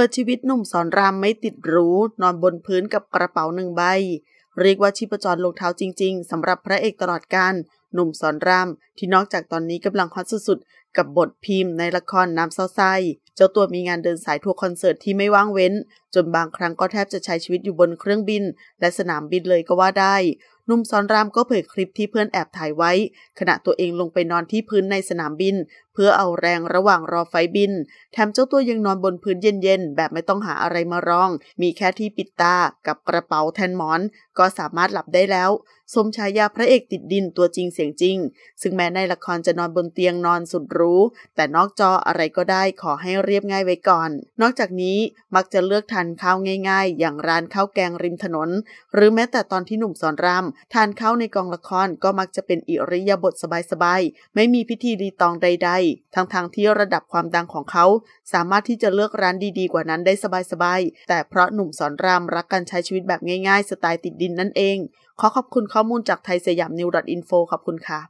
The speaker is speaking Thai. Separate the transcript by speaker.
Speaker 1: เปิดชีวิตหนุ่มสอนรามไม่ติดรู้ นอนบนพื้นกับกระเป๋าหนึ่งใบเรียกว่าชีพจรลงเท้าจริงๆสำหรับพระเอกตลอดการหนุ่มสอนรามที่นอกจากตอนนี้กำลังฮอตสุดกับบทพิมพ์ในละครน้ำเศร้าไสเจ้าตัวมีงานเดินสายทัวร์คอนเสิร์ตที่ไม่ว่างเว้น จนบางครั้งก็แทบจะใช้ชีวิตอยู่บนเครื่องบิน และสนามบินเลยก็ว่าได้ นุ่มซอนรามก็เผยคลิปที่เพื่อนแอบถ่ายไว้ ขณะตัวเองลงไปนอนที่พื้นในสนามบิน เพื่อเอาแรงระหว่างรอไฟบิน แถมเจ้าตัวยังนอนบนพื้นเย็นๆแบบไม่ต้องหาอะไรมารอง มีแค่ที่ปิดตากับกระเป๋าแทนหมอน ก็สามารถหลับได้แล้ว สมชายาพระเอกติดดินตัวจริงเสียงจริง ซึ่งแม้ในละครจะนอนบนเตียงนอนสุดรู้แต่นอกจออะไรก็ได้ขอให้เรียบง่ายไว้ก่อน นอกจากนี้มักจะเลือกทานข้าวง่าย ๆ อย่างร้านข้าวแกงริมถนน หรือแม้แต่ตอนที่หนุ่มสอนรามทานข้าวในกองละครก็มักจะเป็นอิริยาบถสบาย ๆ ไม่มีพิธีรีตองใดๆ ทั้งๆทที่ระดับความดังของเขา สามารถที่จะเลือกร้านดีๆกว่านั้นได้สบายๆแต่เพราะหนุ่มสอนรามรักการใช้ชีวิตแบบง่ายๆ สไตล์ติดดินนั่นเองขอขอบคุณข้อมูลจากไทยสยามนิวดอทอินโฟขอบคุณค่ะ